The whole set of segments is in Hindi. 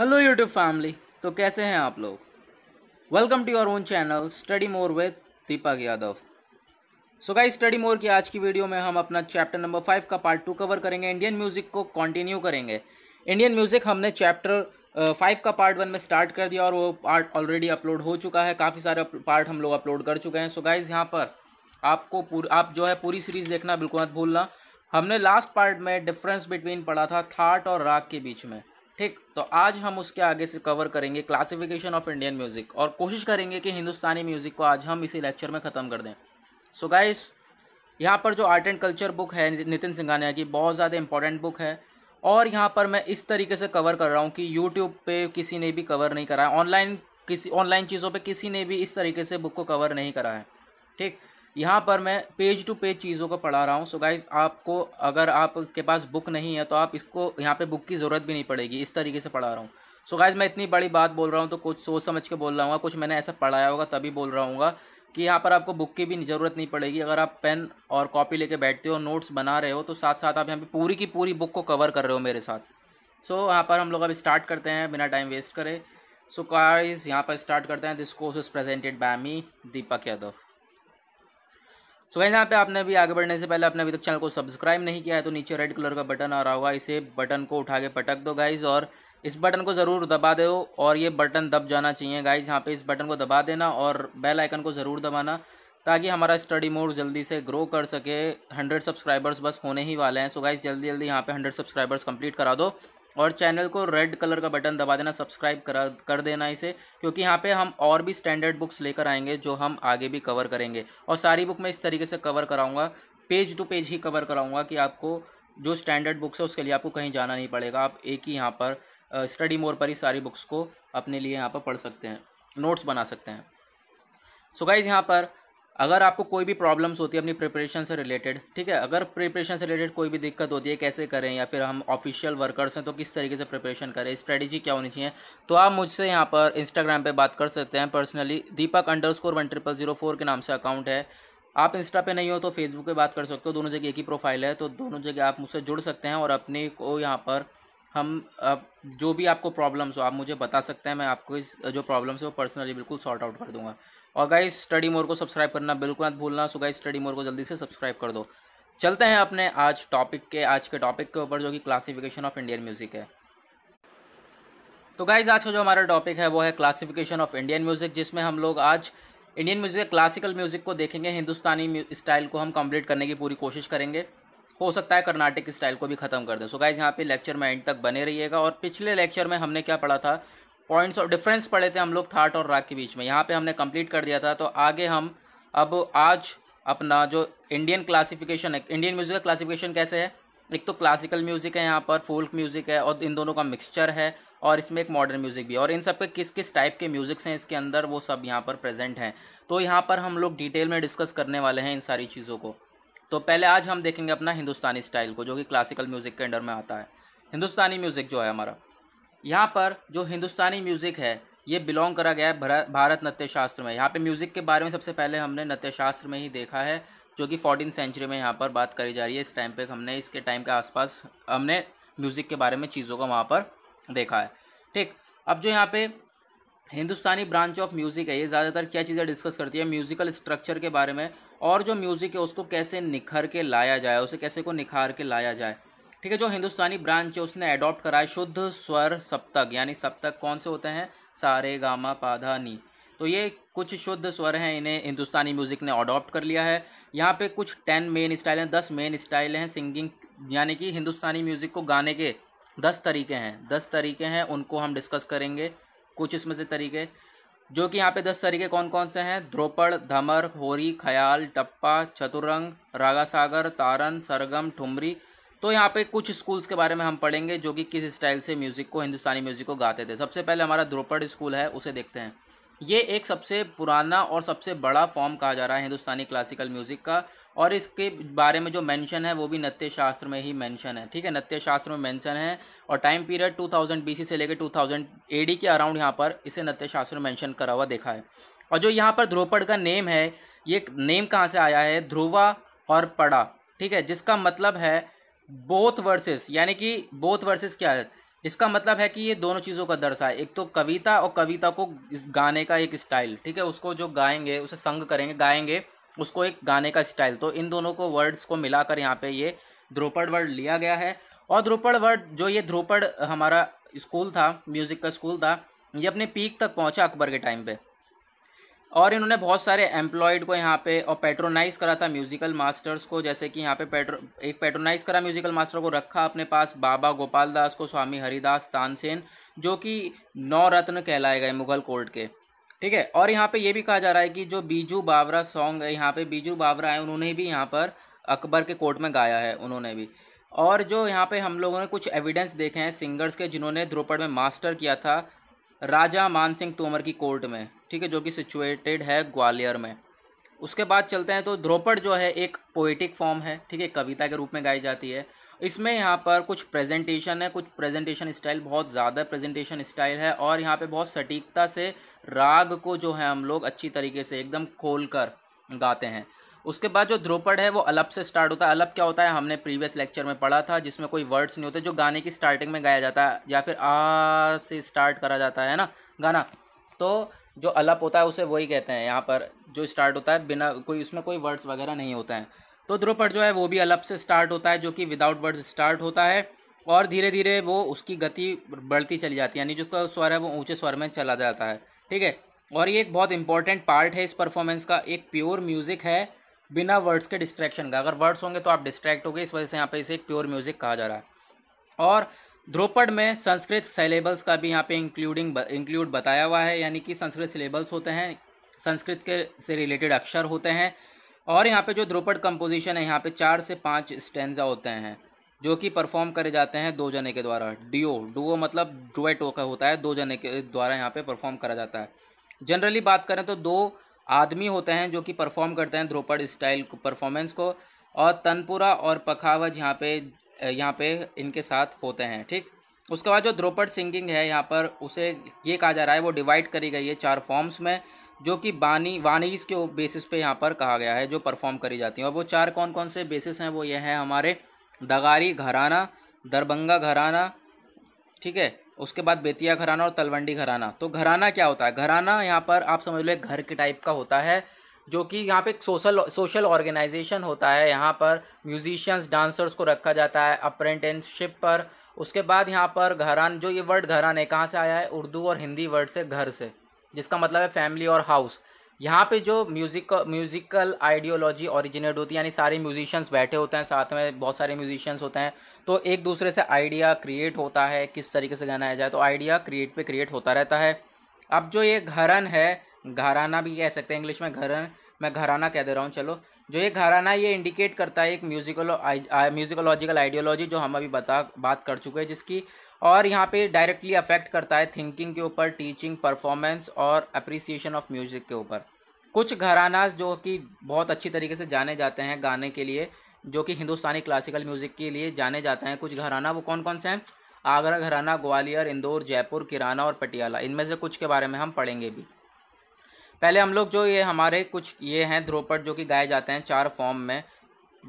हेलो यूट्यूब फैमिली तो कैसे हैं आप लोग welcome to your own channel study more with Deepak Yadav so guys study more की आज की वीडियो में हम अपना चैप्टर नंबर फाइव का पार्ट टू कवर करेंगे इंडियन म्यूज़िक को कंटिन्यू करेंगे इंडियन म्यूज़िक हमने चैप्टर फाइव uh, का पार्ट वन में स्टार्ट कर दिया और वो पार्ट ऑलरेडी अपलोड हो चुका है काफ़ी सारे पार्ट हम लोग अपलोड कर चुके हैं सो गाइज़ यहाँ पर आपको पूरी आप जो है पूरी सीरीज़ देखना बिल्कुल मत भूलना हमने लास्ट पार्ट में डिफरेंस बिटवीन पढ़ा था थाट और राग के बीच में ठीक तो आज हम उसके आगे से कवर करेंगे क्लासिफिकेशन ऑफ इंडियन म्यूज़िक और कोशिश करेंगे कि हिंदुस्तानी म्यूज़िक को आज हम इसी लेक्चर में ख़त्म कर दें सो so गाइस यहाँ पर जो आर्ट एंड कल्चर बुक है नितिन सिंघानिया की बहुत ज़्यादा इंपॉर्टेंट बुक है और यहाँ पर मैं इस तरीके से कवर कर रहा हूँ कि यूट्यूब पे किसी ने भी कवर नहीं करा है ऑनलाइन किसी ऑनलाइन चीज़ों पे किसी ने भी इस तरीके से बुक को कवर नहीं करा है ठीक यहाँ पर मैं पेज टू पेज चीज़ों को पढ़ा रहा हूँ सो गाइज आपको अगर आपके पास बुक नहीं है तो आप इसको यहाँ पे बुक की ज़रूरत भी नहीं पड़ेगी इस तरीके से पढ़ा रहा हूँ सो गाइज मैं इतनी बड़ी बात बोल रहा हूँ तो कुछ सोच समझ के बोल रहा हूँ कुछ मैंने ऐसा पढ़ाया होगा तभी बोल रहा हूँ कि यहाँ पर आपको बुक की भी ज़रूरत नहीं पड़ेगी अगर आप पेन और कॉपी लेके बैठते हो नोट्स बना रहे हो तो साथ साथ आप यहाँ पर पूरी की पूरी बुक को कवर कर रहे हो मेरे साथ सो so, यहाँ पर हम लोग अब स्टार्ट करते हैं बिना टाइम वेस्ट करें सो so, यहाँ पर स्टार्ट करते हैं this course is presented by me Deepak Yadav so guys यहाँ पे आपने अभी आगे बढ़ने से पहले आपने अभी तक चैनल को सब्सक्राइब नहीं किया है तो नीचे रेड कलर का बटन आ रहा होगा इसे बटन को उठा के पटक दो गाइज और इस बटन को ज़रूर दबा दो और ये बटन दब जाना चाहिए गाइज यहाँ पे इस बटन को दबा देना और बेल आइकन को ज़रूर दबाना ताकि हमारा स्टडी मोड जल्दी से ग्रो कर सके हंड्रेड सब्सक्राइबर्स बस होने ही वाले हैं सो गाइज जल्दी जल्दी यहाँ पे हंड्रेड सब्सक्राइबर्स कंप्लीट करा दो और चैनल को रेड कलर का बटन दबा देना सब्सक्राइब करा कर देना इसे क्योंकि यहाँ पे हम और भी स्टैंडर्ड बुक्स लेकर आएंगे जो हम आगे भी कवर करेंगे और सारी बुक मैं इस तरीके से कवर कराऊंगा पेज टू पेज ही कवर कराऊंगा कि आपको जो स्टैंडर्ड बुक्स है उसके लिए आपको कहीं जाना नहीं पड़ेगा आप एक ही यहाँ पर स्टडी मोर पर ही सारी बुक्स को अपने लिए यहाँ पर पढ़ सकते हैं नोट्स बना सकते हैं सो so गाइज़ यहाँ पर अगर आपको कोई भी प्रॉब्लम्स होती है अपनी प्रिपरेशन से रिलेटेड ठीक है अगर प्रिपरेशन से रिलेटेड कोई भी दिक्कत होती है कैसे करें या फिर हम ऑफिशियल वर्कर्स हैं तो किस तरीके से प्रिपरेशन करें स्ट्रैटेजी क्या होनी चाहिए तो आप मुझसे यहाँ पर इंस्टाग्राम पर बात कर सकते हैं personally Deepak underscore one triple zero four के नाम से अकाउंट है आप इंस्टा पे नहीं हो तो फेसबुक पे बात कर सकते हो दोनों जगह एक ही प्रोफाइल है तो दोनों जगह आप मुझसे जुड़ सकते हैं और अपने को यहाँ पर हम आप जो भी आपको प्रॉब्लम्स हो आप मुझे बता सकते हैं मैं आपको इस जो प्रॉब्लम्स है वो पर्सनली बिल्कुल सॉर्ट आउट कर दूंगा और गाइस स्टडी मोर को सब्सक्राइब करना बिल्कुल मत भूलना सो गाइस स्टडी मोर को जल्दी से सब्सक्राइब कर दो चलते हैं अपने आज टॉपिक के आज के टॉपिक के ऊपर जो कि क्लासिफिकेशन ऑफ इंडियन म्यूज़िक है तो गाइज आज का जो हमारा टॉपिक है वो है क्लासिफिकेशन ऑफ इंडियन म्यूज़िक जिसमें हम लोग आज इंडियन म्यूज़िक क्लासिकल म्यूज़िक को देखेंगे हिंदुस्तानी स्टाइल को हम कंप्लीट करने की पूरी कोशिश करेंगे हो सकता है कर्नाटक स्टाइल को भी ख़त्म कर दें सो गाइज़ यहाँ पे लेक्चर में एंड तक बने रहिएगा और पिछले लेक्चर में हमने क्या पढ़ा था पॉइंट्स ऑफ डिफरेंस पढ़े थे हम लोग थाट और राग के बीच में यहाँ पे हमने कंप्लीट कर दिया था तो आगे हम अब आज अपना जो इंडियन क्लासिफिकेशन है इंडियन म्यूज़िक का क्लासिफिकेशन कैसे है एक तो क्लासिकल म्यूज़िक है यहाँ पर फोल्क म्यूज़िक है और इन दोनों का मिक्सचर है और इसमें एक मॉडर्न म्यूज़िक भी और इन सब के किस किस टाइप के म्यूज़िक्स हैं इसके अंदर वो सब यहाँ पर प्रेजेंट हैं तो यहाँ पर हम लोग डिटेल में डिस्कस करने वाले हैं इन सारी चीज़ों को तो पहले आज हम देखेंगे अपना हिंदुस्तानी स्टाइल को जो कि क्लासिकल म्यूज़िक के अंडर में आता है हिंदुस्तानी म्यूज़िक जो है हमारा यहाँ पर जो हिंदुस्तानी म्यूज़िक है ये बिलोंग करा गया है भारत नृत्य शास्त्र में यहाँ पे म्यूज़िक के बारे में सबसे पहले हमने नृत्य शास्त्र में ही देखा है जो कि फोर्टीन सेंचुरी में यहाँ पर बात करी जा रही है इस टाइम पे हमने इसके टाइम के आसपास हमने म्यूज़िक के बारे में चीज़ों को वहाँ पर देखा है ठीक अब जो यहाँ पे हिंदुस्तानी ब्रांच ऑफ म्यूज़िक है ये ज़्यादातर क्या चीज़ें डिस्कस करती है म्यूज़िकल स्ट्रक्चर के बारे में और जो म्यूज़िक है उसको कैसे निखर के लाया जाए उसे कैसे को निखार के लाया जाए ठीक है जो हिंदुस्तानी ब्रांच है उसने अडॉप्ट करा है शुद्ध स्वर सप्तक यानी सप्तक कौन से होते हैं सारे गामा पाधा नी तो ये कुछ शुद्ध स्वर हैं इन्हें हिंदुस्तानी म्यूज़िक ने अडॉप्ट कर लिया है यहाँ पे कुछ टेन मेन स्टाइल हैं दस मेन स्टाइल हैं सिंगिंग यानी कि हिंदुस्तानी म्यूज़िक को गाने के दस तरीके हैं दस तरीके हैं उनको हम डिस्कस करेंगे कुछ इसमें से तरीके जो कि यहाँ पे दस तरीके कौन कौन से हैं ध्रोपड़ धमर होरी खयाल टप्पा चतुरंग रागा सागर तारन सरगम ठुमरी तो यहाँ पे कुछ स्कूल्स के बारे में हम पढ़ेंगे जो कि किस स्टाइल से म्यूज़िक को हिंदुस्तानी म्यूज़िक को गाते थे सबसे पहले हमारा ध्रुपड़ स्कूल है उसे देखते हैं ये एक सबसे पुराना और सबसे बड़ा फॉर्म कहा जा रहा है हिंदुस्तानी क्लासिकल म्यूज़िक का और इसके बारे में जो मेंशन है वो भी नृत्य शास्त्र में ही मेंशन है ठीक है नृत्य शास्त्र में मेंशन है और टाइम पीरियड 2000 बीसी से लेकर 2000 एडी के अराउंड यहाँ पर इसे नृत्य शास्त्र में मेंशन करा हुआ देखा है और जो यहाँ पर ध्रुपड़ का नेम है ये नेम कहाँ से आया है ध्रुवा और पड़ा ठीक है जिसका मतलब है बोथ वर्सेस यानी कि बोथ वर्सेस क्या है इसका मतलब है कि ये दोनों चीज़ों का दर्शा है एक तो कविता और कविता को इस गाने का एक स्टाइल ठीक है उसको जो गाएंगे उसे संग करेंगे गाएंगे उसको एक गाने का स्टाइल तो इन दोनों को वर्ड्स को मिलाकर यहाँ पे ये ध्रुपड़ वर्ड लिया गया है और ध्रुपड़ वर्ड जो ये ध्रुपड़ हमारा स्कूल था म्यूज़िक का स्कूल था ये अपने पीक तक पहुँचा अकबर के टाइम पर और इन्होंने बहुत सारे एम्प्लॉयड को यहाँ पे और पेट्रोनाइज करा था म्यूजिकल मास्टर्स को जैसे कि यहाँ पे पेट्रो एक पेट्रोनाइज करा म्यूजिकल मास्टर को रखा अपने पास बाबा गोपाल दास को स्वामी हरिदास तानसेन जो कि नौ रत्न कहलाए गए मुगल कोर्ट के ठीक है और यहाँ पे ये भी कहा जा रहा है कि जो बीजू बावरा सॉन्ग है यहाँ पे बीजू बावरा है उन्होंने भी यहाँ पर अकबर के कोर्ट में गाया है उन्होंने भी और जो यहाँ पे हम लोगों ने कुछ एविडेंस देखे हैं सिंगर्स के जिन्होंने ध्रुपड़ में मास्टर किया था राजा मानसिंह तोमर की कोर्ट में ठीक है जो कि सिचुएटेड है ग्वालियर में उसके बाद चलते हैं तो ध्रोपड़ जो है एक पोइटिक फॉर्म है ठीक है कविता के रूप में गाई जाती है इसमें यहाँ पर कुछ प्रेजेंटेशन है कुछ प्रेजेंटेशन स्टाइल बहुत ज़्यादा प्रेजेंटेशन स्टाइल है और यहाँ पे बहुत सटीकता से राग को जो है हम लोग अच्छी तरीके से एकदम खोल कर गाते हैं उसके बाद जो ध्रुपद है वो अलप से स्टार्ट होता है अलप क्या होता है हमने प्रीवियस लेक्चर में पढ़ा था जिसमें कोई वर्ड्स नहीं होते जो गाने की स्टार्टिंग में गाया जाता है या फिर आ से स्टार्ट करा जाता है ना गाना तो जो अलप होता है उसे वही कहते हैं यहाँ पर जो स्टार्ट होता है बिना कोई उसमें कोई वर्ड्स वगैरह नहीं होते हैं तो ध्रुपद जो है वो भी अलप से स्टार्ट होता है जो कि विदाउट वर्ड्स स्टार्ट होता है और धीरे धीरे वो उसकी गति बढ़ती चली जाती है यानी जो स्वर है वो ऊँचे स्वर में चला जाता है ठीक है और ये एक बहुत इंपॉर्टेंट पार्ट है इस परफॉर्मेंस का एक प्योर म्यूज़िक है बिना वर्ड्स के डिस्ट्रैक्शन का अगर वर्ड्स होंगे तो आप डिस्ट्रैक्ट गए इस वजह से यहाँ पे इसे एक प्योर म्यूजिक कहा जा रहा है और ध्रोपड़ में संस्कृत सिलेबल्स का भी यहाँ पे इंक्लूडिंग इंक्लूड बताया हुआ है यानी कि संस्कृत सिलेबल्स होते हैं संस्कृत के से रिलेटेड अक्षर होते हैं और यहाँ पे जो ध्रोपड़ कंपोजिशन है यहाँ पे चार से पाँच स्टेंजा होते हैं जो कि परफॉर्म करे जाते हैं दो जने के द्वारा डिओ डुओ मतलब डुएटो का होता है दो जने के द्वारा यहाँ परफॉर्म करा जाता है जनरली बात करें तो दो आदमी होते हैं जो कि परफॉर्म करते हैं ध्रोपड़ स्टाइल परफॉर्मेंस को और तनपुरा और पखावज यहाँ पे यहाँ पे इनके साथ होते हैं ठीक उसके बाद जो ध्रोपड़ सिंगिंग है यहाँ पर उसे ये कहा जा रहा है वो डिवाइड करी गई है चार फॉर्म्स में जो कि बानी वानीज के बेसिस पे यहाँ पर कहा गया है जो परफॉर्म करी जाती हैं और वो चार कौन कौन से बेसिस हैं वो ये हैं हमारे दगारी घराना दरभंगा घराना ठीक है उसके बाद बेतिया घराना और तलवंडी घराना तो घराना क्या होता है घराना यहाँ पर आप समझ लो घर के टाइप का होता है जो कि यहाँ पे एक सोशल सोशल ऑर्गेनाइजेशन होता है यहाँ पर म्यूजिशियंस डांसर्स को रखा जाता है अप्रेंटेंसशिप पर उसके बाद यहाँ पर घरान जो ये वर्ड घरान है कहाँ से आया है उर्दू और हिंदी वर्ड से घर से जिसका मतलब है फैमिली और हाउस यहाँ पे जो म्यूजिक म्यूज़िकल आइडियोलॉजी ओरिजिनेट होती है यानी सारे म्यूजिशियंस बैठे होते हैं साथ में बहुत सारे म्यूजिशियंस होते हैं तो एक दूसरे से आइडिया क्रिएट होता है किस तरीके से गाना जाए तो आइडिया क्रिएट पे क्रिएट होता रहता है अब जो ये घरन है घराना भी कह सकते हैं इंग्लिश में घरन मैं घराना कह दे रहा हूँ चलो जो ये घराना ये इंडिकेट करता है एक म्यूजिकल म्यूजिकोलॉजिकल आइडियोलॉजी जो हम अभी बता बात कर चुके हैं जिसकी और यहाँ पे डायरेक्टली अफेक्ट करता है थिंकिंग के ऊपर टीचिंग परफॉर्मेंस और अप्रिसिएशन ऑफ म्यूज़िक के ऊपर कुछ घराना जो कि बहुत अच्छी तरीके से जाने जाते हैं गाने के लिए जो कि हिंदुस्तानी क्लासिकल म्यूज़िक के लिए जाने जाते हैं कुछ घराना वो कौन कौन से हैं आगरा घराना ग्वालियर इंदौर जयपुर किराना और पटियाला इनमें से कुछ के बारे में हम पढ़ेंगे भी पहले हम लोग जो ये हमारे कुछ ये हैं ध्रुपट जो कि गाए जाते हैं चार फॉर्म में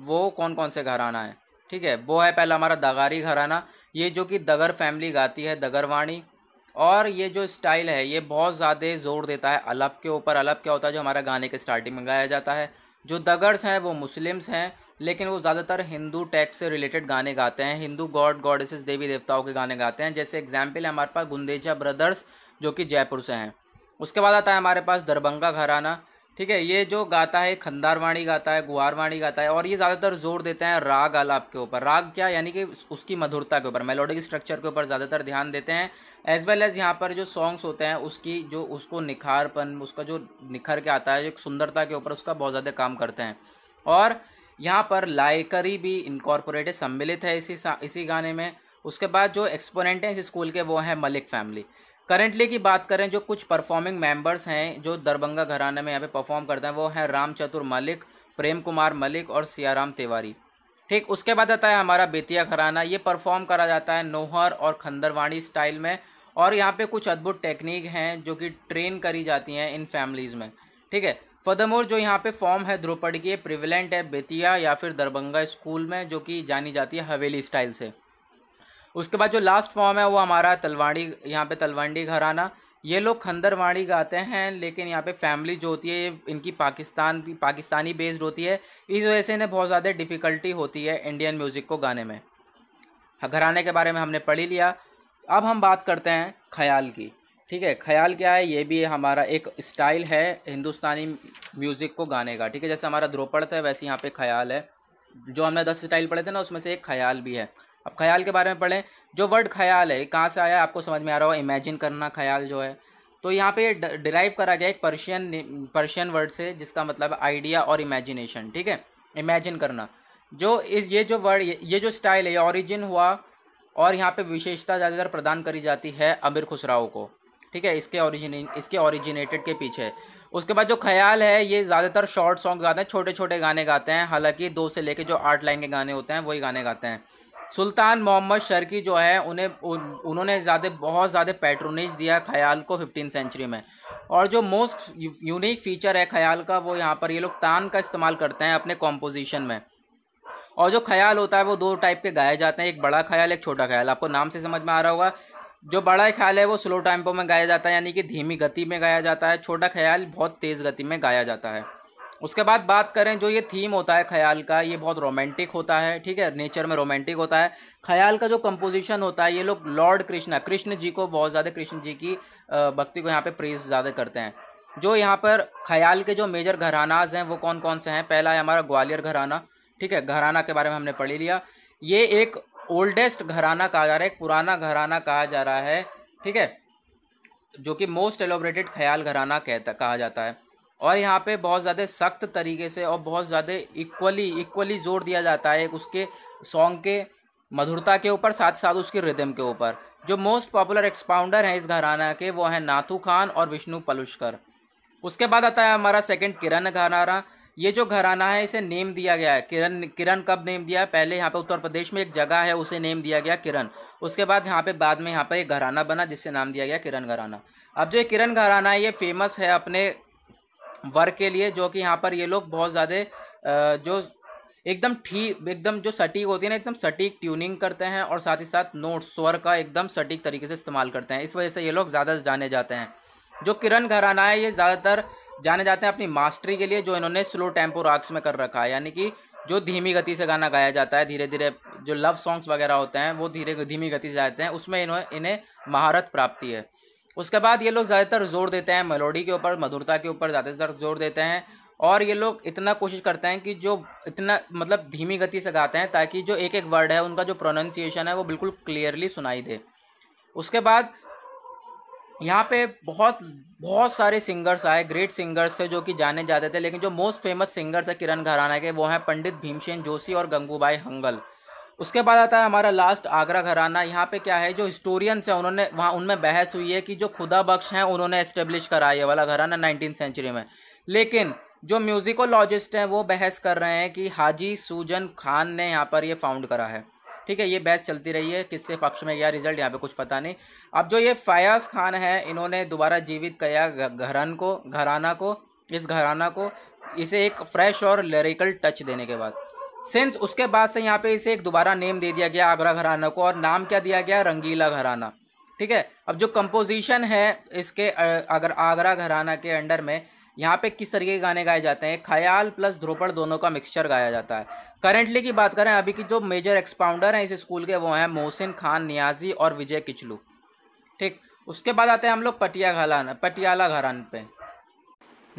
वो कौन कौन से घराना है ठीक है वो है पहला हमारा दागारी घराना ये जो कि दगर फैमिली गाती है दगर वाणी और ये जो स्टाइल है ये बहुत ज़्यादा जोर देता है अलप के ऊपर अलप क्या होता है जो हमारा गाने के स्टार्टिंग में गाया जाता है जो दगर्स हैं वो मुस्लिम्स हैं लेकिन वो ज़्यादातर हिंदू टैक्स से रिलेटेड गाने गाते हैं हिंदू गॉड गॉडेसेस देवी देवताओं के गाने गाते हैं जैसे एग्जाम्पल है हमारे पास गुंदेजा ब्रदर्स जो कि जयपुर से हैं उसके बाद आता है हमारे पास दरभंगा घराना ठीक है ये जो गाता है खंदार वाणी गाता है गुहार वाणी गाता है और ये ज़्यादातर जोर देते हैं राग आलाप के ऊपर राग क्या यानी कि उसकी मधुरता के ऊपर मेलोडिक स्ट्रक्चर के ऊपर ज़्यादातर ध्यान देते हैं एज वेल एज़ यहाँ पर जो सॉन्ग्स होते हैं उसकी जो उसको निखारपन उसका जो निखर के आता है जो सुंदरता के ऊपर उसका बहुत ज़्यादा काम करते हैं और यहाँ पर लाइकरी भी इनकॉर्पोरेटेड सम्मिलित है इसी इसी गाने में उसके बाद जो एक्सपोनेंट हैं इस स्कूल के वो हैं मलिक फैमिली करेंटली की बात करें जो कुछ परफॉर्मिंग मेंबर्स हैं जो दरभंगा घराना में यहाँ पे परफॉर्म करते हैं वो हैं राम चतुर मलिक प्रेम कुमार मलिक और सियाराम तिवारी ठीक उसके बाद आता है हमारा बेतिया घराना ये परफॉर्म करा जाता है नोहर और खंदरवाणी स्टाइल में और यहाँ पे कुछ अद्भुत टेक्निक हैं जो कि ट्रेन करी जाती हैं इन फैमिलीज़ में ठीक है फदमोर जो यहाँ पे फॉर्म है ध्रुपड़ की प्रिविलेंट है बेतिया या फिर दरभंगा स्कूल में जो कि जानी जाती है हवेली स्टाइल से उसके बाद जो लास्ट फॉर्म है वो हमारा तलवाड़ी यहाँ पे तलवंडी घराना ये लोग खंदरवाड़ी गाते हैं लेकिन यहाँ पे फैमिली जो होती है इनकी पाकिस्तान भी पाकिस्तानी बेस्ड होती है इस वजह से इन्हें बहुत ज़्यादा डिफ़िकल्टी होती है इंडियन म्यूज़िक को गाने में घराने के बारे में हमने पढ़ ही लिया अब हम बात करते हैं ख्याल की ठीक है ख्याल क्या है ये भी हमारा एक स्टाइल है हिंदुस्तानी म्यूज़िक को गाने का ठीक है जैसे हमारा ध्रोपड़ था वैसे यहाँ पे ख्याल है जो हमने दस स्टाइल पढ़े थे ना उसमें से एक ख्याल भी है अब ख्याल के बारे में पढ़ें जो वर्ड ख्याल है कहाँ से आया आपको समझ में आ रहा हो इमेजिन करना ख्याल जो है तो यहाँ पे डिराइव करा गया एक पर्शियन पर्शियन वर्ड से जिसका मतलब आइडिया और इमेजिनेशन ठीक है इमेजिन करना जो इस ये जो वर्ड ये जो स्टाइल है ऑरिजिन हुआ और यहाँ पे विशेषता ज़्यादातर प्रदान करी जाती है अमिर खुसराओ को ठीक है इसके ऑरिजिन इसके ओरिजिनेटेड के पीछे उसके बाद जो ख्याल है ये ज़्यादातर शॉर्ट सॉन्ग गाते हैं छोटे छोटे गाने गाते हैं हालांकि दो से लेके जो आठ लाइन के गाने होते हैं वही गाने गाते हैं सुल्तान मोहम्मद शर्की जो है उन्हें उन्होंने ज़्यादा बहुत ज़्यादा पैट्रोनेज दिया ख्याल को फिफ्टीन सेंचुरी में और जो मोस्ट यूनिक फीचर है ख्याल का वो यहाँ पर ये लोग तान का इस्तेमाल करते हैं अपने कॉम्पोजिशन में और जो ख्याल होता है वो दो टाइप के गाए जाते हैं एक बड़ा ख्याल एक छोटा ख्याल आपको नाम से समझ में आ रहा होगा जो बड़ा ख्याल है वो स्लो टाइम्पो में गाया जाता है यानी कि धीमी गति में गाया जाता है छोटा ख्याल बहुत तेज़ गति में गाया जाता है उसके बाद बात करें जो ये थीम होता है ख्याल का ये बहुत रोमांटिक होता है ठीक है नेचर में रोमांटिक होता है ख्याल का जो कंपोजिशन होता है ये लोग लॉर्ड कृष्णा कृष्ण जी को बहुत ज़्यादा कृष्ण जी की भक्ति को यहाँ पर प्रेस ज़्यादा करते हैं जो यहाँ पर ख्याल के जो मेजर घरानाज हैं वो कौन कौन से हैं पहला है हमारा ग्वालियर घराना ठीक है घराना के बारे में हमने पढ़ी लिया ये एक ओल्डेस्ट घराना कहा जा रहा है एक पुराना घराना कहा जा रहा है ठीक है जो कि मोस्ट एलोब्रेटेड ख्याल घराना कहता कहा जाता है और यहाँ पे बहुत ज़्यादा सख्त तरीके से और बहुत ज़्यादा इक्वली इक्वली जोर दिया जाता है एक उसके सॉन्ग के मधुरता के ऊपर साथ साथ उसके रिदम के ऊपर जो मोस्ट पॉपुलर एक्सपाउंडर हैं इस घराना के वो हैं नाथू खान और विष्णु पलुष्कर उसके बाद आता है हमारा सेकेंड किरण घराना ये जो घराना है इसे नेम दिया गया है किरण किरण कब नेम दिया है पहले यहाँ पे उत्तर प्रदेश में एक जगह है उसे नेम दिया गया किरण उसके बाद यहाँ पे बाद में यहाँ पे एक घराना बना जिससे नाम दिया गया किरण घराना अब जो ये किरण घराना है ये फेमस है अपने वर्क के लिए जो कि यहाँ पर ये लोग बहुत ज़्यादा जो एकदम ठीक एकदम जो सटीक होती है ना एकदम सटीक ट्यूनिंग करते हैं और साथ ही साथ नोट स्वर का एकदम सटीक तरीके से इस्तेमाल करते हैं इस वजह से ये लोग ज़्यादा जाने जाते हैं जो किरण घराना है ये ज़्यादातर जाने जाते हैं अपनी मास्टरी के लिए जो इन्होंने स्लो टेम्पो राक्स में कर रखा है यानी कि जो धीमी गति से गाना गाया जाता है धीरे धीरे जो लव सॉन्ग्स वगैरह होते हैं वो धीरे धीमी गति से जाते हैं उसमें इन्होंने इन्हें महारत प्राप्ति है उसके बाद ये लोग ज़्यादातर जोर देते हैं मेलोडी के ऊपर मधुरता के ऊपर ज़्यादातर जोर देते हैं और ये लोग इतना कोशिश करते हैं कि जो इतना मतलब धीमी गति से गाते हैं ताकि जो एक एक वर्ड है उनका जो प्रोनाउंसिएशन है वो बिल्कुल क्लियरली सुनाई दे उसके बाद यहाँ पे बहुत बहुत सारे सिंगर्स आए ग्रेट सिंगर्स थे जो कि जाने जाते थे लेकिन जो मोस्ट फेमस सिंगर्स है किरण घराना के वो हैं पंडित भीमसेन जोशी और गंगूबाई हंगल उसके बाद आता है हमारा लास्ट आगरा घराना यहाँ पे क्या है जो हिस्टोरियंस हैं उन्होंने वहाँ उनमें बहस हुई है कि जो खुदा बख्श हैं उन्होंने इस्टेब्लिश करा ये वाला घराना नाइनटीन सेंचुरी में लेकिन जो म्यूजिकोलॉजिस्ट हैं वो बहस कर रहे हैं कि हाजी सूजन खान ने यहाँ पर ये फाउंड करा है ठीक है ये बहस चलती रही है किसके पक्ष में गया रिजल्ट यहाँ पे कुछ पता नहीं अब जो ये फयाज खान है इन्होंने दोबारा जीवित किया घरन को घराना को इस घराना को इसे एक फ्रेश और लिरिकल टच देने के बाद सिंस उसके बाद से यहाँ पे इसे एक दोबारा नेम दे दिया गया आगरा घराना को और नाम क्या दिया गया रंगीला घराना ठीक है अब जो कंपोजिशन है इसके अगर आगरा घराना के अंडर में यहाँ पे किस तरीके के गाने गाए जाते हैं ख्याल प्लस ध्रुपड़ दोनों का मिक्सचर गाया जाता है करेंटली की बात करें अभी की जो मेजर एक्सपाउंडर हैं इस स्कूल के वो हैं मोहसिन खान नियाजी और विजय किचलू ठीक उसके बाद आते हैं हम लोग पटिया घराना पटियाला घरान पे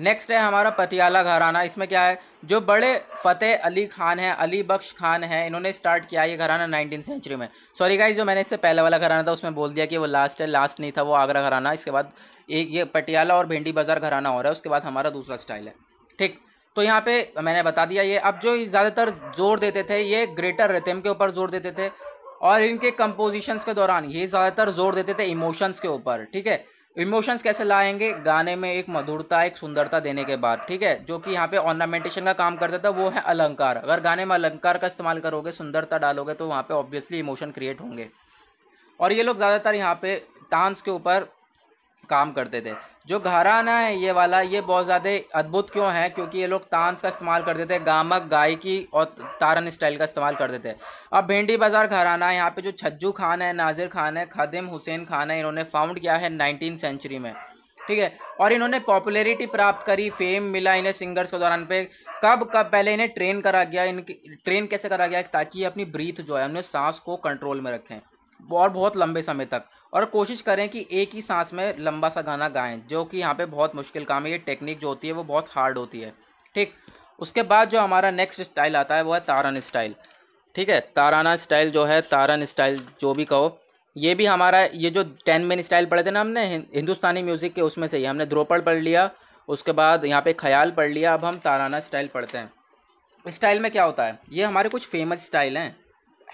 नेक्स्ट है हमारा पतियाला घराना इसमें क्या है जो बड़े फ़तेह अली खान हैं अली बख्श खान हैं इन्होंने स्टार्ट किया ये घराना नाइनटीन सेंचुरी में सॉरी गाइज जो मैंने इससे पहले वाला घराना था उसमें बोल दिया कि वो लास्ट है लास्ट नहीं था वो आगरा घराना इसके बाद एक ये पटियाला और भिंडी बाज़ार घराना हो रहा है उसके बाद हमारा दूसरा स्टाइल है ठीक तो यहाँ पे मैंने बता दिया ये अब जो ज़्यादातर जोर देते थे ये ग्रेटर रिथम के ऊपर जोर देते थे और इनके कंपोजिशंस के दौरान ये ज़्यादातर जोर देते थे इमोशंस के ऊपर ठीक है इमोशंस कैसे लाएंगे गाने में एक मधुरता एक सुंदरता देने के बाद ठीक है जो कि यहाँ पे ऑर्नामेंटेशन का काम करता था वो है अलंकार अगर गाने में अलंकार का इस्तेमाल करोगे सुंदरता डालोगे तो वहाँ पे ऑब्वियसली इमोशन क्रिएट होंगे और ये लोग ज़्यादातर यहाँ पे डांस के ऊपर काम करते थे जो घराना है ये वाला ये बहुत ज़्यादा अद्भुत क्यों है क्योंकि ये लोग तांस का इस्तेमाल कर देते हैं गामक गायकी और तारन स्टाइल का इस्तेमाल कर देते हैं अब भेंडी बाज़ार घराना है यहाँ पे जो छज्जू खान है नाजिर खान है खदिम हुसैन खान है इन्होंने फाउंड किया है नाइनटीन सेंचुरी में ठीक है और इन्होंने पॉपुलरिटी प्राप्त करी फेम मिला इन्हें सिंगर्स के दौरान पे कब कब पहले इन्हें ट्रेन करा गया इनकी ट्रेन कैसे करा गया ताकि अपनी ब्रीथ जो है उन्हें सांस को कंट्रोल में रखें और बहुत लंबे समय तक और कोशिश करें कि एक ही सांस में लंबा सा गाना गाएं जो कि यहाँ पे बहुत मुश्किल काम है ये टेक्निक जो होती है वो बहुत हार्ड होती है ठीक उसके बाद जो हमारा नेक्स्ट स्टाइल आता है वो है तारन स्टाइल ठीक है ताराना स्टाइल जो है तारन स्टाइल जो भी कहो ये भी हमारा ये जो टेन मेन स्टाइल पढ़े थे ना हमने हिंदुस्तानी म्यूज़िक के उसमें से ही हमने ध्रोपड़ पढ़ लिया उसके बाद यहाँ पे ख्याल पढ़ लिया अब हम ताराना स्टाइल पढ़ते हैं स्टाइल में क्या होता है ये हमारे कुछ फेमस स्टाइल हैं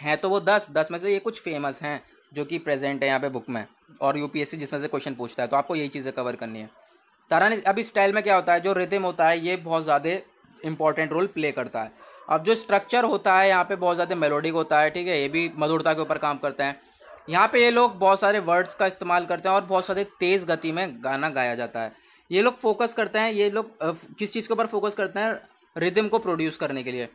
हैं तो वो दस दस में से ये कुछ फेमस हैं जो कि प्रेजेंट है यहाँ पे बुक में और यूपीएससी जिसमें से क्वेश्चन पूछता है तो आपको यही चीज़ें कवर करनी है तारा अब इस स्टाइल में क्या होता है जो रिदम होता है ये बहुत ज़्यादा इंपॉर्टेंट रोल प्ले करता है अब जो स्ट्रक्चर होता है यहाँ पे बहुत ज़्यादा मेलोडिक होता है ठीक है ये भी मधुरता के ऊपर काम करते हैं यहाँ पे ये लोग बहुत सारे वर्ड्स का इस्तेमाल करते हैं और बहुत सारे तेज़ गति में गाना गाया जाता है ये लोग फोकस करते हैं ये लोग किस चीज़ के ऊपर फोकस करते हैं रिदम को प्रोड्यूस करने के लिए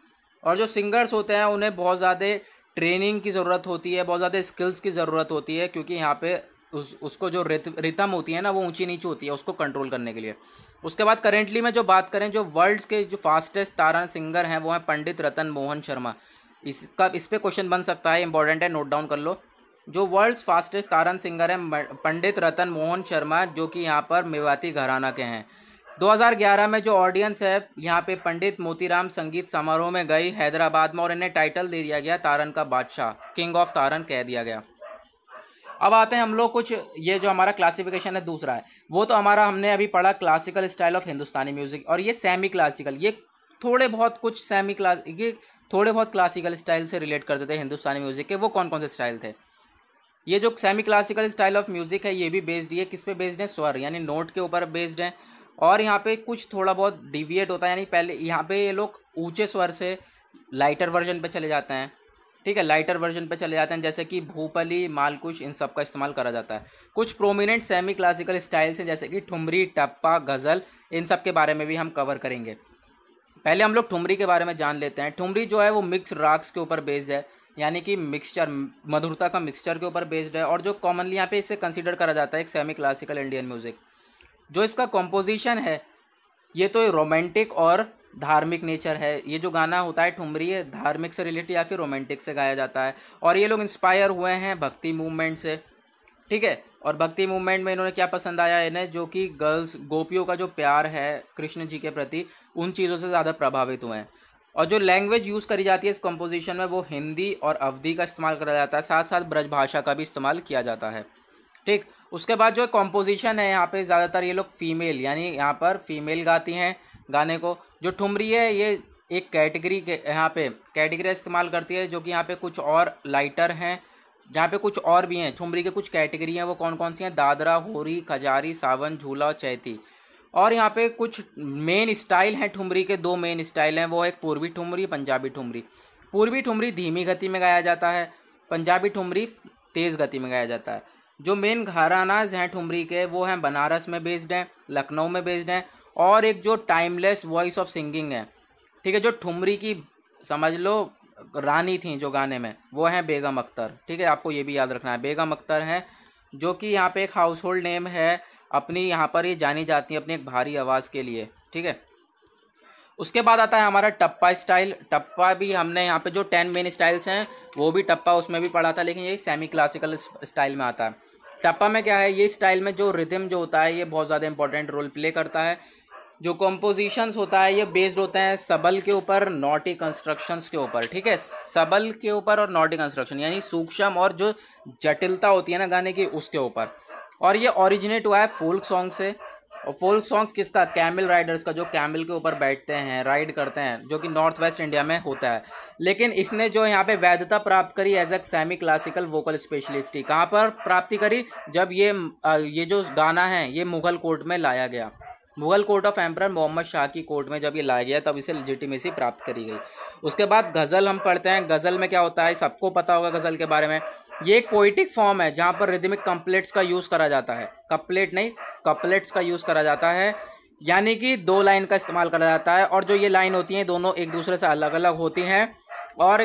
और जो सिंगर्स होते हैं उन्हें बहुत ज़्यादा ट्रेनिंग की ज़रूरत होती है बहुत ज़्यादा स्किल्स की ज़रूरत होती है क्योंकि यहाँ पे उस उसको जो रित, रितम होती है ना वो ऊंची नीची होती है उसको कंट्रोल करने के लिए उसके बाद करेंटली में जो बात करें जो वर्ल्ड्स के जो फास्टेस्ट तारा सिंगर हैं वो हैं पंडित रतन मोहन शर्मा इसका इस पर क्वेश्चन बन सकता है इंपॉर्टेंट है नोट डाउन कर लो जो वर्ल्ड्स फास्टेस्ट तारन सिंगर हैं पंडित रतन मोहन शर्मा जो कि यहाँ पर मेवाती घराना के हैं 2011 में जो ऑडियंस है यहाँ पे पंडित मोतीराम संगीत समारोह में गई हैदराबाद में और इन्हें टाइटल दे दिया गया तारन का बादशाह किंग ऑफ तारन कह दिया गया अब आते हैं हम लोग कुछ ये जो हमारा क्लासिफिकेशन है दूसरा है वो तो हमारा हमने अभी पढ़ा classical style of Hindustani music और ये सेमी क्लासिकल ये थोड़े बहुत कुछ सेमी क्लास ये थोड़े बहुत क्लासिकल स्टाइल से रिलेट करते थे हिंदुस्तानी म्यूज़िक के वो कौन कौन से स्टाइल थे ये जो semi classical style of music है ये भी बेस्ड ये किस पे बेस्ड है स्वर यानी नोट के ऊपर बेस्ड है और यहाँ पे कुछ थोड़ा बहुत डिविएट होता है यानी पहले यहाँ पे ये लोग ऊँचे स्वर से लाइटर वर्जन पे चले जाते हैं ठीक है लाइटर वर्जन पे चले जाते हैं जैसे कि भूपली मालकुश इन सब का इस्तेमाल करा जाता है कुछ प्रोमिनेंट सेमी क्लासिकल स्टाइल्स हैं जैसे कि ठुमरी टप्पा गज़ल इन सब के बारे में भी हम कवर करेंगे पहले हम लोग ठुमरी के बारे में जान लेते हैं ठुमरी जो है वो मिक्स राग्स के ऊपर बेस्ड है यानी कि मिक्सचर मधुरता का मिक्सचर के ऊपर बेस्ड है और जो कॉमनली यहाँ पे इसे कंसिडर करा जाता है एक सेमी क्लासिकल इंडियन म्यूज़िक जो इसका कंपोजिशन है ये तो रोमांटिक और धार्मिक नेचर है ये जो गाना होता है ठुमरी है धार्मिक से रिलेटेड या फिर रोमांटिक से गाया जाता है और ये लोग इंस्पायर हुए हैं भक्ति मूवमेंट से ठीक है और भक्ति मूवमेंट में इन्होंने क्या पसंद आया इन्हें जो कि गर्ल्स गोपियों का जो प्यार है कृष्ण जी के प्रति उन चीज़ों से ज़्यादा प्रभावित हुए हैं और जो लैंग्वेज यूज़ करी जाती है इस कंपोजिशन में वो हिंदी और अवधि का इस्तेमाल करा जाता है साथ साथ ब्रज भाषा का भी इस्तेमाल किया जाता है ठीक उसके बाद जो कॉम्पोजिशन है यहाँ पे ज़्यादातर ये लोग फीमेल यानी यहाँ पर फीमेल गाती हैं गाने को जो ठुमरी है ये एक कैटेगरी के यहाँ पे कैटेगरी इस्तेमाल करती है जो कि यहाँ पे कुछ और लाइटर हैं यहाँ पे कुछ और भी हैं ठुमरी के कुछ कैटेगरी हैं वो कौन कौन सी हैं दादरा होरी खजारी सावन झूला और चैती और यहाँ पे कुछ मेन स्टाइल हैं ठुमरी के दो मेन स्टाइल हैं वो है पूर्वी ठुमरी पंजाबी ठुमरी पूर्वी ठुमरी धीमी गति में गाया जाता है पंजाबी ठुमरी तेज़ गति में गाया जाता है जो मेन घरानाज हैं ठुमरी के वो हैं बनारस में बेस्ड हैं लखनऊ में बेस्ड हैं और एक जो टाइमलेस वॉइस ऑफ सिंगिंग है ठीक है जो ठुमरी की समझ लो रानी थी जो गाने में वो हैं बेगम अख्तर ठीक है आपको ये भी याद रखना है बेगम अख्तर हैं जो कि यहाँ पे एक हाउस होल्ड नेम है अपनी यहाँ पर ये जानी जाती है अपनी एक भारी आवाज़ के लिए ठीक है उसके बाद आता है हमारा टप्पा स्टाइल टप्पा भी हमने यहाँ पे जो टेन मेन स्टाइल्स हैं वो भी टप्पा उसमें भी पड़ा था लेकिन ये सेमी क्लासिकल स्टाइल में आता है टप्पा में क्या है ये स्टाइल में जो रिदम जो होता है ये बहुत ज़्यादा इंपॉर्टेंट रोल प्ले करता है जो कॉम्पोजिशंस होता है ये बेस्ड होते हैं सबल के ऊपर नॉटी कंस्ट्रक्शंस के ऊपर ठीक है सबल के ऊपर और नॉटी कंस्ट्रक्शन यानी सूक्ष्म और जो जटिलता होती है ना गाने की उसके ऊपर और ये ओरिजिनेट हुआ है फोल्क सॉन्ग से और फोल्क सॉन्ग्स किसका कैमल राइडर्स का जो कैमल के ऊपर बैठते हैं राइड करते हैं जो कि नॉर्थ वेस्ट इंडिया में होता है लेकिन इसने जो यहाँ पे वैधता प्राप्त करी as a semi classical vocal specialist की कहाँ पर प्राप्ति करी जब ये ये जो गाना है ये मुगल कोर्ट में लाया गया Mughal court of emperor Mohammad Shah की कोर्ट में जब ये लाया गया तब इसे लिजिटिमेसी प्राप्त करी गई उसके बाद गज़ल हम पढ़ते हैं गज़ल में क्या होता है सबको पता होगा गज़ल के बारे में ये एक पोइटिक फॉर्म है जहाँ पर रिदमिक कम्पलेट्स का यूज़ करा जाता है कपलेट नहीं कपलेट्स का यूज़ करा जाता है यानी कि दो लाइन का इस्तेमाल करा जाता है और जो ये लाइन होती हैं दोनों एक दूसरे से अलग अलग होती हैं और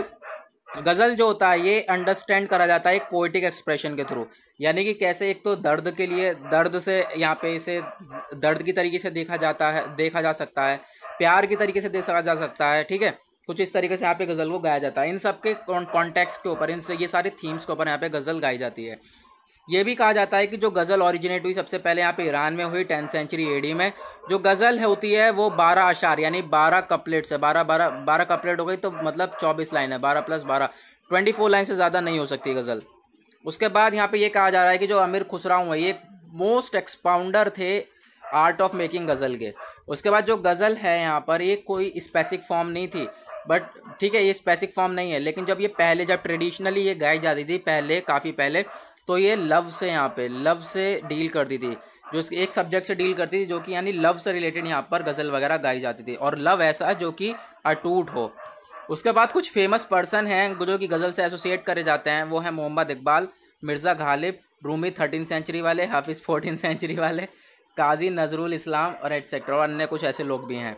गज़ल जो होता है ये अंडरस्टैंड करा जाता है एक पोइटिक एक्सप्रेशन के थ्रू यानी कि कैसे एक तो दर्द के लिए दर्द से यहाँ पे इसे दर्द की तरीके से देखा जाता है देखा जा सकता है प्यार की तरीके से देखा जा सकता है ठीक है कुछ इस तरीके से यहाँ पे गज़ल को गाया जाता है इन सब के कॉन्टेक्स्ट के ऊपर इनसे ये सारे थीम्स के ऊपर यहाँ पे गज़ल गाई जाती है ये भी कहा जाता है कि जो गज़ल ओरिजिनेट हुई सबसे पहले यहाँ पे ईरान में हुई टेंथ सेंचुरी एडी में जो गज़ल होती है वो बारह आशार यानी बारह कपलेट्स है बारह बारह बारह कपलेट हो गई तो मतलब चौबीस लाइन है बारह प्लस बारह ट्वेंटी फोर लाइन से ज़्यादा नहीं हो सकती गज़ल उसके बाद यहाँ पर ये कहा जा रहा है कि जो अमिर खुसरा हुए ये मोस्ट एक्सपाउंडर थे आर्ट ऑफ मेकिंग गज़ल के उसके बाद जो गज़ल है यहाँ पर ये कोई स्पेसिक फॉर्म नहीं थी बट ठीक है ये स्पेसिक फॉर्म नहीं है लेकिन जब ये पहले जब ट्रेडिशनली ये गाई जाती थी पहले काफ़ी पहले तो ये लव से यहाँ पे लव से डील करती थी जो इसके एक सब्जेक्ट से डील करती थी जो कि यानी लव से रिलेटेड यहाँ पर गज़ल वगैरह गाई जाती थी और लव ऐसा जो कि अटूट हो उसके बाद कुछ फेमस पर्सन हैं जो कि गज़ल से एसोसिएट करे जाते हैं वो हैं Mohammad Iqbal Mirza Ghalib Rumi thirteen century वाले हाफिज़ फोर्टीन सेंचुरी वाले काजी नजरुल इस्लाम और एट्सेट्रा और अन्य कुछ ऐसे लोग भी हैं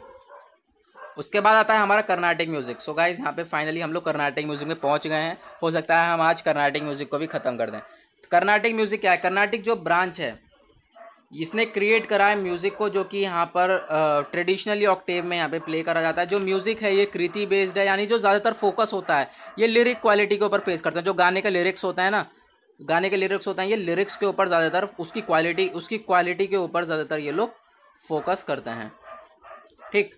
उसके बाद आता है हमारा कर्नाटक म्यूज़िक सो गाइज यहाँ पे फाइनली हम लोग कर्नाटक म्यूज़िक में पहुँच गए हैं हो सकता है हम आज कर्नाटक म्यूज़िक को भी ख़त्म कर दें तो कर्नाटक म्यूज़िक क्या है कर्नाटिक जो ब्रांच है इसने क्रिएट करा है म्यूज़िक को जो कि यहाँ पर ट्रेडिशनली ऑक्टेव में यहाँ पे प्ले करा जाता है जो म्यूज़िक है ये कृति बेस्ड है यानी जो ज़्यादातर फोकस होता है ये लिरिक क्वालिटी के ऊपर फेस करता है जो गाने का लिरिक्स होता है ना गाने के लिरिक्स होते हैं ये लिरिक्स के ऊपर ज़्यादातर उसकी क्वालिटी उसकी क्वालिटी के ऊपर ज़्यादातर ये लोग फोकस करते हैं ठीक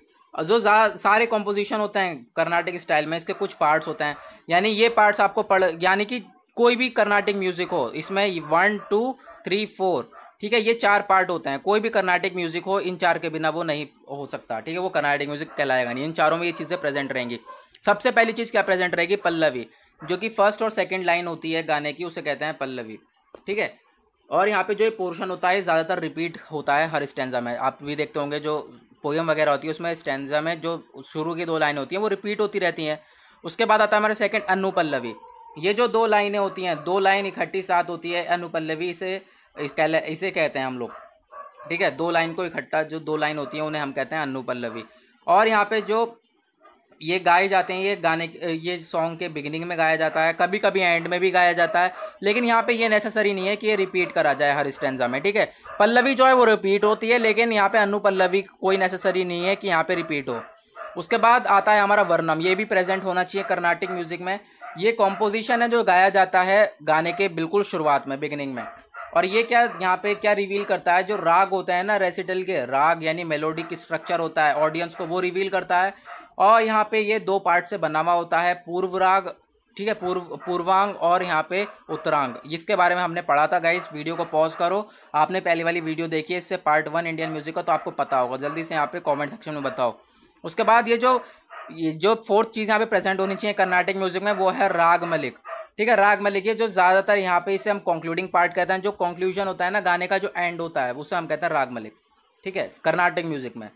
जो सारे कॉम्पोजिशन होते हैं कर्नाटक स्टाइल में इसके कुछ पार्ट्स होते हैं यानी ये पार्ट्स आपको पढ़ यानी कि कोई भी कर्नाटिक म्यूज़िक हो इसमें वन टू थ्री फोर ठीक है ये चार पार्ट होते हैं कोई भी कर्नाटिक म्यूज़िक हो इन चार के बिना वो नहीं हो सकता ठीक है वो कर्नाटक म्यूज़िक कहलाएगा नहीं इन चारों में ये चीज़ें प्रेजेंट रहेंगी सबसे पहली चीज़ क्या प्रेजेंट रहेगी पल्लवी जो कि फर्स्ट और सेकेंड लाइन होती है गाने की उसे कहते हैं पल्लवी ठीक है और यहाँ पे जो ये पोर्शन होता है ज़्यादातर रिपीट होता है हर स्टेंजा में आप भी देखते होंगे जो पोएम वगैरह होती है उसमें स्टैंडा में जो शुरू की दो लाइन होती हैं वो रिपीट होती रहती हैं उसके बाद आता है हमारा सेकेंड अनुपल्लवी ये जो दो लाइनें होती हैं दो लाइन इकट्ठी साथ होती है अनुपल्लवी इसे इसे कहते हैं हम लोग ठीक है दो लाइन को इकट्ठा जो दो लाइन होती है उन्हें हम कहते हैं अनुपल्लवी और यहाँ पे जो ये गाए जाते हैं ये गाने ये सॉन्ग के बिगिनिंग में गाया जाता है कभी कभी एंड में भी गाया जाता है लेकिन यहाँ पे ये नेसेसरी नहीं है कि ये रिपीट करा जाए हर स्टेंजा में ठीक है पल्लवी जो है वो रिपीट होती है लेकिन यहाँ पे अनु पल्लवी कोई नेसेसरी नहीं है कि यहाँ पे रिपीट हो उसके बाद आता है हमारा वर्णम ये भी प्रेजेंट होना चाहिए कर्नाटिक म्यूजिक में ये कॉम्पोजिशन है जो गाया जाता है गाने के बिल्कुल शुरुआत में बिगिनिंग में और ये क्या यहाँ पे क्या रिवील करता है जो राग होता है ना रेसिटल के राग यानी मेलोडिक स्ट्रक्चर होता है ऑडियंस को वो रिवील करता है और यहाँ पे ये दो पार्ट से बना हुआ होता है पूर्वराग ठीक है पूर्व पूर्वांग और यहाँ पे उत्तरांग इसके बारे में हमने पढ़ा था गाइस वीडियो को पॉज करो आपने पहली वाली वीडियो देखी है इससे पार्ट वन इंडियन म्यूजिक का तो आपको पता होगा जल्दी से यहाँ पे कमेंट सेक्शन में बताओ उसके बाद ये जो ये जो फोर्थ चीज़ यहाँ पे प्रेजेंट होनी चाहिए कर्नाटक म्यूजिक में वो है राग मलिक ठीक है राग मलिक ये जो ज़्यादातर यहाँ पर इसे हम कंक्लूडिंग पार्ट कहते हैं जो कंक्लूजन होता है ना गाने का जो एंड होता है उसे हम कहते हैं राग मलिक ठीक है कर्नाटक म्यूजिक में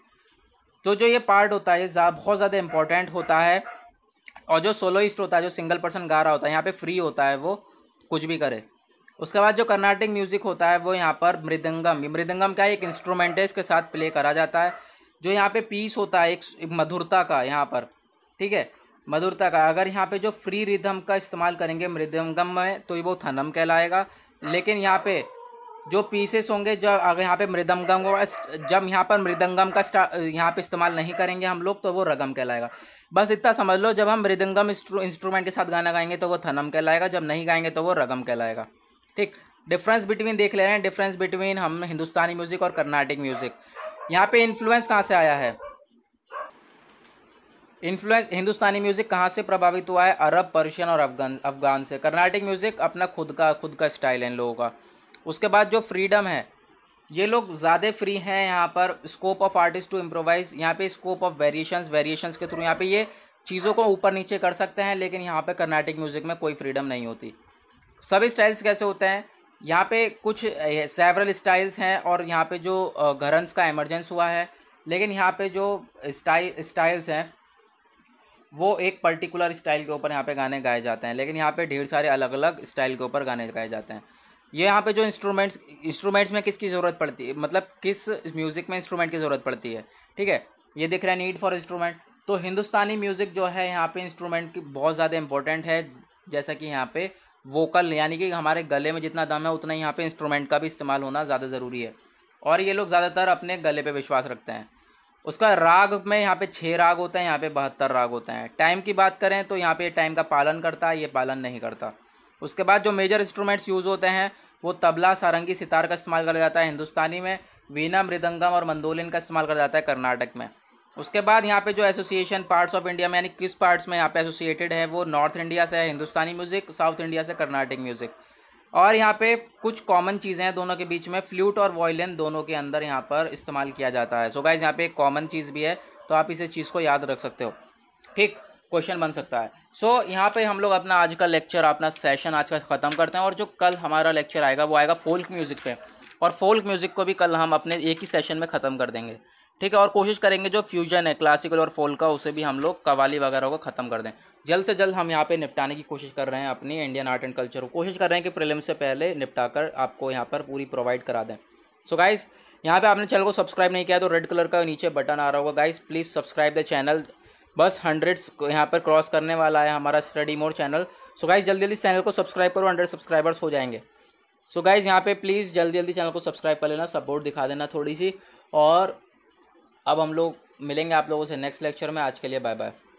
तो जो ये पार्ट होता है ये बहुत ज़्यादा इंपॉर्टेंट होता है और जो सोलोइस्ट होता है जो सिंगल पर्सन गा रहा होता है यहाँ पे फ्री होता है वो कुछ भी करे उसके बाद जो कर्नाटिक म्यूज़िक होता है वो यहाँ पर मृदंगम मृदंगम क्या है एक इंस्ट्रूमेंट है इसके साथ प्ले करा जाता है जो यहाँ पे पीस होता है एक मधुरता का यहाँ पर ठीक है मधुरता का अगर यहाँ पे जो फ्री रिदम का इस्तेमाल करेंगे मृदंगम में तो वो थनम कहलाएगा लेकिन यहाँ पे जो पीसेस होंगे जब अगर यहाँ पे मृदंगम जब यहाँ पर मृदंगम का यहाँ पे इस्तेमाल नहीं करेंगे हम लोग तो वो रगम कहलाएगा बस इतना समझ लो जब हम मृदंगम इंस्ट्रूमेंट के साथ गाना गाएंगे तो वो थनम कहलाएगा जब नहीं गाएंगे तो वो रगम कहलाएगा ठीक डिफरेंस बिटवीन देख ले रहे हैं डिफरेंस बिटवीन हम हिंदुस्तानी म्यूज़िक और कर्नाटिक म्यूज़िक यहाँ पे इन्फ्लुएंस कहाँ से आया है इन्फ्लुएंस हिंदुस्तानी म्यूज़िक कहाँ से प्रभावित हुआ है अरब पर्शियन और अफगान अफगान से कर्नाटिक म्यूज़िक अपना खुद का खुद का स्टाइल है इन लोगों का उसके बाद जो फ्रीडम है ये लोग ज़्यादा फ्री हैं यहाँ पर scope of artist to improvise यहाँ पे स्कोप ऑफ वेरिएशंस वेरिएशंस के थ्रू यहाँ पे ये चीज़ों को ऊपर नीचे कर सकते हैं लेकिन यहाँ पे कर्नाटिक म्यूज़िक में कोई फ्रीडम नहीं होती सभी स्टाइल्स कैसे होते हैं यहाँ पे कुछ सेवरल स्टाइल्स हैं और यहाँ पे जो घरन्स का एमरजेंस हुआ है लेकिन यहाँ पे जो स्टाइल स्टाइल्स हैं वो एक पर्टिकुलर स्टाइल के ऊपर यहाँ पे गाने गाए जाते हैं लेकिन यहाँ पे ढेर सारे अलग अलग स्टाइल के ऊपर गाने गाए जाते हैं ये यहाँ पे जो इंस्ट्रूमेंट्स इंस्ट्रूमेंट्स में किसकी ज़रूरत पड़ती है मतलब किस म्यूज़िक में इंस्ट्रूमेंट की ज़रूरत पड़ती है ठीक है ये दिख रहा है नीड फॉर इंस्ट्रूमेंट तो हिंदुस्तानी म्यूज़िक जो है यहाँ पे इंस्ट्रूमेंट की बहुत ज़्यादा इंपॉर्टेंट है जैसा कि यहाँ पे वोकल यानी कि हमारे गले में जितना दम है उतना यहाँ पर इंस्ट्रूमेंट का भी इस्तेमाल होना ज़्यादा ज़रूरी है और ये लोग ज़्यादातर अपने गले पर विश्वास रखते हैं उसका राग में यहाँ पे छः राग होते हैं यहाँ पे बहत्तर राग होते हैं टाइम की बात करें तो यहाँ पे टाइम का पालन करता है ये पालन नहीं करता उसके बाद जो मेजर इंस्ट्रूमेंट्स यूज़ होते हैं वो तबला सारंगी सितार का इस्तेमाल करा जाता है हिंदुस्तानी में वीना मृदंगम और मंदोलिन का इस्तेमाल करा जाता है कर्नाटक में उसके बाद यहाँ पे जो एसोसिएशन पार्ट्स ऑफ इंडिया में यानी किस पार्ट्स में यहाँ पे एसोसिएटेड है वो नॉर्थ इंडिया से है हिंदुस्तानी म्यूज़िक साउथ इंडिया से कर्नाटक म्यूज़िक और यहाँ पे कुछ कॉमन चीज़ें हैं दोनों के बीच में फ्लूट और वॉयलिन दोनों के अंदर यहाँ पर इस्तेमाल किया जाता है सो गाइज यहाँ पे एक कॉमन चीज़ भी है तो आप इस चीज़ को याद रख सकते हो ठीक क्वेश्चन बन सकता है सो so, यहाँ पे हम लोग अपना आज का लेक्चर अपना सेशन आज का ख़त्म करते हैं और जो कल हमारा लेक्चर आएगा वो आएगा फोल्क म्यूज़िक पे और फोल्क म्यूज़िक को भी कल हम अपने एक ही सेशन में ख़त्म कर देंगे ठीक है और कोशिश करेंगे जो फ्यूजन है क्लासिकल और फोल्क का उसे भी हम लोग कवाली वगैरह को ख़त्म कर दें जल्द से जल्द हम यहाँ पर निपटाने की कोशिश कर रहे हैं अपनी इंडियन आर्ट एंड कल्चर को कोशिश कर रहे हैं कि प्रिलिम से पहले निपटा कर आपको यहाँ पर पूरी प्रोवाइड करा दें सो गाइज़ यहाँ पर आपने चैनल को सब्सक्राइब नहीं किया तो रेड कलर का नीचे बटन आ रहा होगा guys please subscribe the channel बस हंड्रेड यहाँ पर क्रॉस करने वाला है हमारा Study More channel so guys जल्दी जल्दी चैनल को सब्सक्राइब करो हंड्रेड सब्सक्राइबर्स हो जाएंगे सो गाइज़ यहाँ पे प्लीज़ जल्दी जल्दी चैनल को सब्सक्राइब कर लेना सपोर्ट दिखा देना थोड़ी सी और अब हम लोग मिलेंगे आप लोगों से नेक्स्ट लेक्चर में आज के लिए बाय बाय